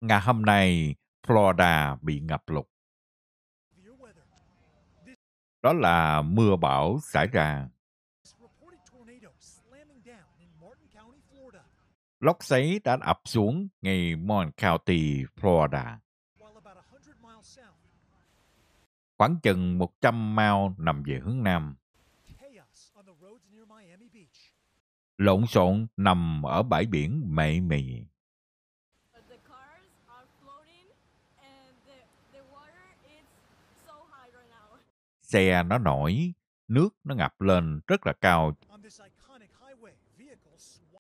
Ngày hôm nay, Florida bị ngập lụt. Đó là mưa bão xảy ra. Lốc xoáy đã ập xuống ngay Mon County, Florida. Khoảng chừng 100 mile nằm về hướng nam lộn xộn nằm ở bãi biển mệ mì. Xe nó nổi, nước nó ngập lên rất là cao.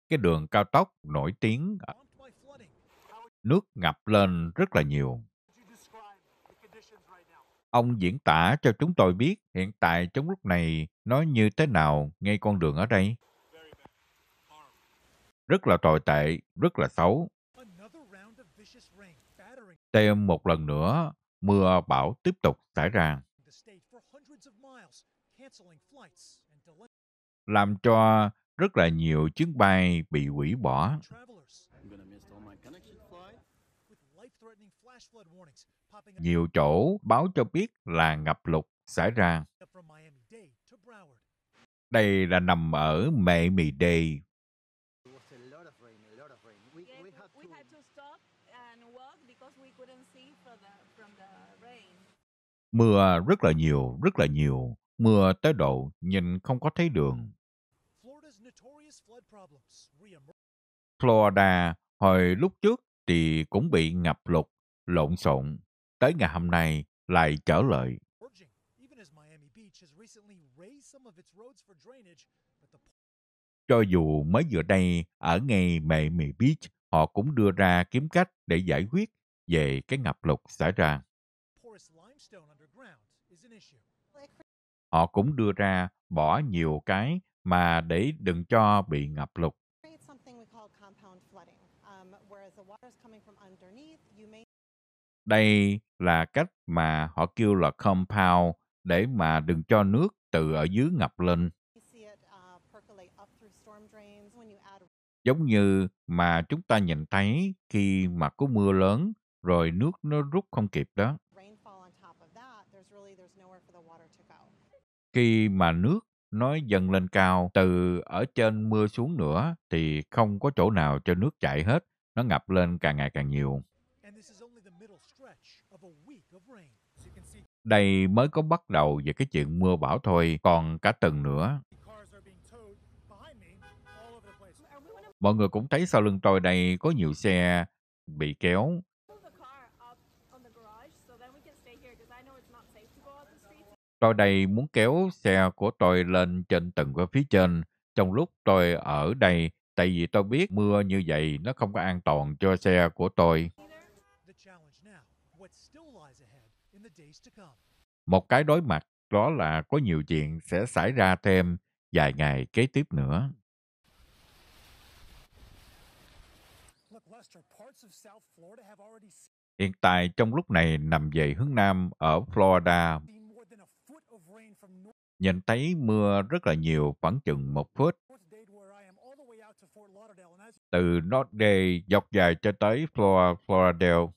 Cái đường cao tốc nổi tiếng, à, nước ngập lên rất là nhiều. Ông diễn tả cho chúng tôi biết hiện tại trong lúc này nó như thế nào ngay con đường ở đây rất là tồi tệ, rất là xấu. Thêm một lần nữa, mưa bão tiếp tục xảy ra, làm cho rất là nhiều chuyến bay bị hủy bỏ. Nhiều chỗ báo cho biết là ngập lụt xảy ra. Đây là nằm ở Miami-Dade rain, a lot of rain. We, yes, we, had, we to... had to stop and walk because we couldn't see from the, from the rain. Mưa rất là nhiều, rất là nhiều. Mưa tới độ nhìn không có thấy đường. Florida hồi lúc trước thì cũng bị ngập lụt, lộn xộn. Tới ngày hôm nay lại trở lại. Cho dù mới vừa đây ở ngay Miami Beach, họ cũng đưa ra kiếm cách để giải quyết về cái ngập lụt xảy ra. Họ cũng đưa ra bỏ nhiều cái mà để đừng cho bị ngập lụt. Um, đây là cách mà họ kêu là compound để mà đừng cho nước từ ở dưới ngập lên. giống như mà chúng ta nhìn thấy khi mà có mưa lớn rồi nước nó rút không kịp đó. Khi mà nước nó dần lên cao từ ở trên mưa xuống nữa thì không có chỗ nào cho nước chảy hết, nó ngập lên càng ngày càng nhiều. Đây mới có bắt đầu về cái chuyện mưa bão thôi, còn cả tuần nữa. mọi người cũng thấy sau lưng tôi đây có nhiều xe bị kéo. Tôi đây muốn kéo xe của tôi lên trên tầng qua phía trên. Trong lúc tôi ở đây, tại vì tôi biết mưa như vậy nó không có an toàn cho xe của tôi. Một cái đối mặt đó là có nhiều chuyện sẽ xảy ra thêm vài ngày kế tiếp nữa. Hiện tại trong lúc này nằm về hướng nam ở Florida, nhìn thấy mưa rất là nhiều, khoảng chừng một phút. Từ North Day dọc dài cho tới Flor Floridale.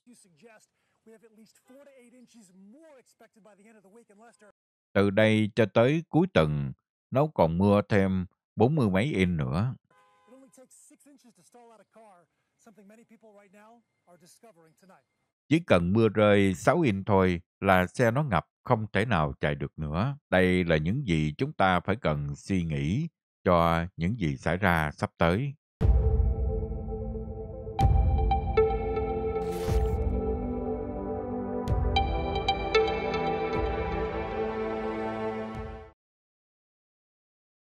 Từ đây cho tới cuối tuần, nó còn mưa thêm bốn mươi mấy in nữa. Chỉ cần mưa rơi 6 in thôi là xe nó ngập, không thể nào chạy được nữa. Đây là những gì chúng ta phải cần suy nghĩ cho những gì xảy ra sắp tới.